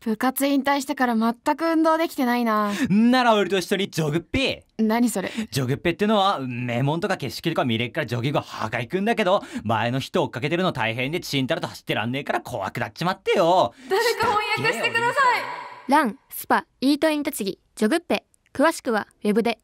部活引退してから全く運動できてないななら俺と一緒にジョグッピ何それジョグッピってのは名門とか景色とか見れっからジョギング破壊くんだけど前の人追っかけてるの大変でちんたらと走ってらんねえから怖くなっちまってよ誰か翻訳してくださいラン、スパ、イートイン栃木、ジョグッペ詳しくはウェブで